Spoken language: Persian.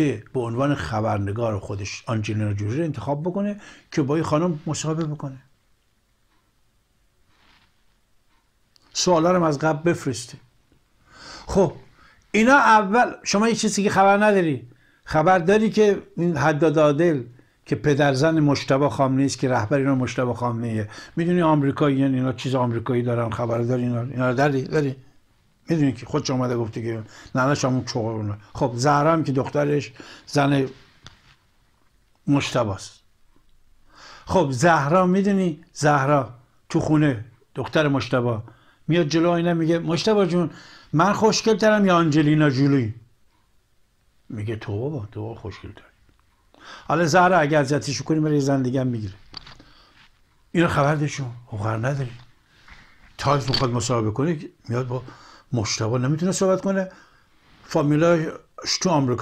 به عنوان خبرنگار خودش آنجلینا جولی رو انتخاب بکنه که با این خانم مصاحبه بکنه سوالا رو از قبل بفرسته خب اینا اول شما یه چیزی که خبر نداری خبر داری که این حداد عادل که پدرزن مشتبه خامنه است که رهبر اینا مشتبه خامنه میدونی آمریکایی یعنی اینا چیز آمریکایی دارن خبر داری اینا, اینا داری داری میدونی که خودش اومده گفته که ننش همون چغرونه خب زهرا هم که دخترش زن مشتباس خب زهرا میدونی زهرا تو خونه دختر مشتبا میاد جلو آینه میگه مشتبا جون من خوشگل ترم یا آنجلینا جولی میگه تو بابا تو خوشگل داری حالا زهرا اگه ازیتش کنی برای زندگی هم میگیره اینو خبر دشون خبر نداری تا از مصاحبه کنه میاد با مشتبه نمیتونه صحبت کنه فامیلا تو آمریکا